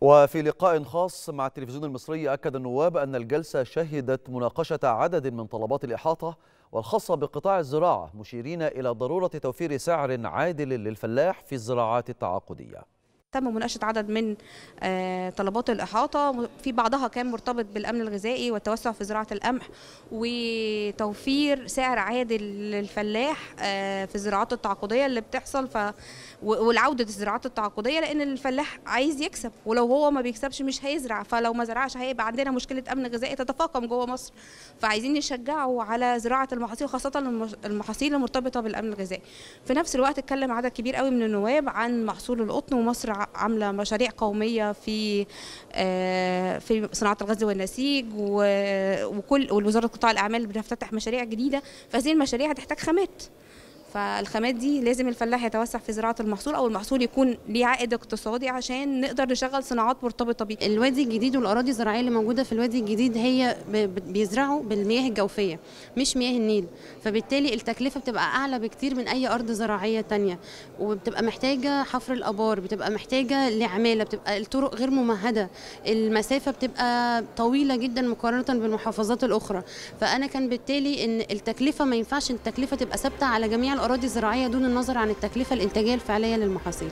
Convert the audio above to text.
وفي لقاء خاص مع التلفزيون المصري أكد النواب أن الجلسة شهدت مناقشة عدد من طلبات الإحاطة والخاصة بقطاع الزراعة مشيرين إلى ضرورة توفير سعر عادل للفلاح في الزراعات التعاقدية تم مناقشة عدد من آه، طلبات الإحاطة في بعضها كان مرتبط بالأمن الغذائي والتوسع في زراعة القمح وتوفير سعر عادل للفلاح آه، في الزراعات التعاقدية اللي بتحصل ف... والعودة الزراعات التعاقدية لأن الفلاح عايز يكسب ولو هو ما بيكسبش مش هيزرع فلو ما زرعش هيبقى عندنا مشكلة أمن غذائي تتفاقم جوه مصر فعايزين نشجعه على زراعة المحاصيل خاصة المحاصيل المرتبطة بالأمن الغذائي في نفس الوقت اتكلم عدد كبير قوي من النواب عن محصول القطن ومصر عامله مشاريع قوميه في آه، في صناعه الغزل والنسيج وكل والوزاره قطاع الاعمال بتفتتح مشاريع جديده فهذه المشاريع هتحتاج خامات فالخامات دي لازم الفلاح يتوسع في زراعه المحصول او المحصول يكون ليه عائد اقتصادي عشان نقدر نشغل صناعات مرتبطه بيه. الوادي الجديد والاراضي الزراعيه اللي موجوده في الوادي الجديد هي بيزرعوا بالمياه الجوفيه مش مياه النيل فبالتالي التكلفه بتبقى اعلى بكتير من اي ارض زراعيه تانية وبتبقى محتاجه حفر الابار بتبقى محتاجه لعماله بتبقى الطرق غير ممهده المسافه بتبقى طويله جدا مقارنه بالمحافظات الاخرى فانا كان بالتالي ان التكلفه ما ينفعش التكلفه تبقى ثابته على جميع الأراضي الزراعية دون النظر عن التكلفة الإنتاجية الفعلية للمحاصيل